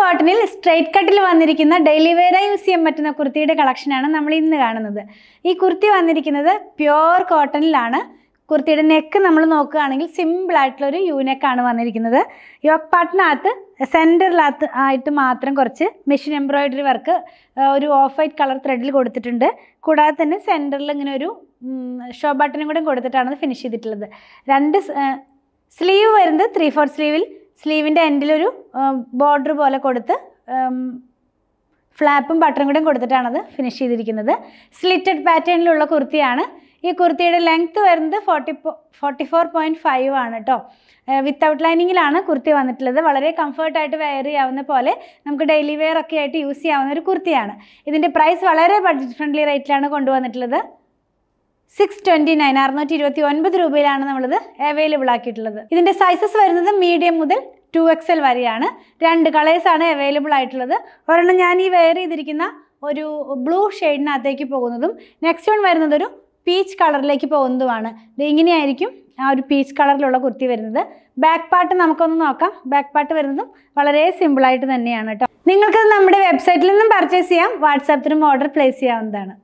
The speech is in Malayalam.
കോട്ടണിൽ സ്ട്രെയിറ്റ് കട്ടിൽ വന്നിരിക്കുന്ന ഡെയിലി വെയർ യൂസ് ചെയ്യാൻ പറ്റുന്ന കുർത്തിയുടെ കളക്ഷനാണ് നമ്മൾ ഇന്ന് കാണുന്നത് ഈ കുർത്തി വന്നിരിക്കുന്നത് പ്യുവർ കോട്ടണിലാണ് കുർത്തിയുടെ നെക്ക് നമ്മൾ നോക്കുകയാണെങ്കിൽ സിമ്പിൾ ആയിട്ടുള്ള ഒരു യൂനെക്കാണ് വന്നിരിക്കുന്നത് യോക്പാട്ടിനകത്ത് സെൻറ്ററിലകത്ത് ആയിട്ട് മാത്രം കുറച്ച് മെഷീൻ എംബ്രോയിഡറി വർക്ക് ഒരു ഓഫ് വൈറ്റ് കളർ ത്രെഡിൽ കൊടുത്തിട്ടുണ്ട് കൂടാതെ തന്നെ സെൻറ്ററിൽ ഇങ്ങനെ ഒരു ഷോ ബട്ടനും കൂടെ കൊടുത്തിട്ടാണ് ഫിനിഷ് ചെയ്തിട്ടുള്ളത് രണ്ട് സ്ലീവ് വരുന്നത് ത്രീ ഫോർ സ്ലീവിൽ സ്ലീവിൻ്റെ എൻഡിലൊരു ബോർഡർ പോലെ കൊടുത്ത് ഫ്ലാപ്പും ബട്ടറും കൂടെയും കൊടുത്തിട്ടാണത് ഫിനിഷ് ചെയ്തിരിക്കുന്നത് സ്ലിറ്റഡ് പാറ്റേണിലുള്ള കുർത്തിയാണ് ഈ കുർത്തിയുടെ ലെങ്ത്ത് വരുന്നത് forty forty four point five ആണ് കേട്ടോ വിത്തൗട്ട് ലൈനിങ്ങിലാണ് കുർത്തി വന്നിട്ടുള്ളത് വളരെ കംഫർട്ടായിട്ട് വെയർ ചെയ്യാവുന്ന പോലെ നമുക്ക് ഡെയിലി വെയർ ഒക്കെ ആയിട്ട് യൂസ് ചെയ്യാവുന്ന ഒരു കുർത്തിയാണ് ഇതിൻ്റെ പ്രൈസ് വളരെ ബഡ്ജറ്റ് ഫ്രണ്ട്ലി റേറ്റിലാണ് കൊണ്ടുവന്നിട്ടുള്ളത് സിക്സ് ട്വൻറ്റി നയൻ അറുന്നൂറ്റി ഇരുപത്തി ഒൻപത് രൂപയിലാണ് നമ്മളിത് അവൈലബിൾ ആക്കിയിട്ടുള്ളത് ഇതിൻ്റെ സൈസസ് വരുന്നത് മീഡിയം മുതൽ ടു എക്സ് എൽ വരെയാണ് രണ്ട് കളേഴ്സാണ് അവൈലബിൾ ആയിട്ടുള്ളത് ഒരെണ്ണം ഞാൻ ഈ വെയർ ചെയ്തിരിക്കുന്ന ഒരു ബ്ലൂ ഷെയ്ഡിനകത്തേക്ക് പോകുന്നതും നെക്സ്റ്റ് വൺ വരുന്നതൊരു പീച്ച് കളറിലേക്ക് പോകുന്നതുമാണ് ഇത് ഇങ്ങനെയായിരിക്കും ആ ഒരു പീച്ച് കളറിലുള്ള കുർത്തി വരുന്നത് ബാക്ക് പാർട്ട് നമുക്കൊന്ന് നോക്കാം ബാക്ക് പാർട്ട് വരുന്നതും വളരെ സിമ്പിളായിട്ട് തന്നെയാണ് കേട്ടോ നിങ്ങൾക്ക് നമ്മുടെ വെബ്സൈറ്റിൽ നിന്നും പർച്ചേസ് ചെയ്യാം വാട്സാപ്പിലും ഓർഡർ പ്ലേസ് ചെയ്യാവുന്നതാണ്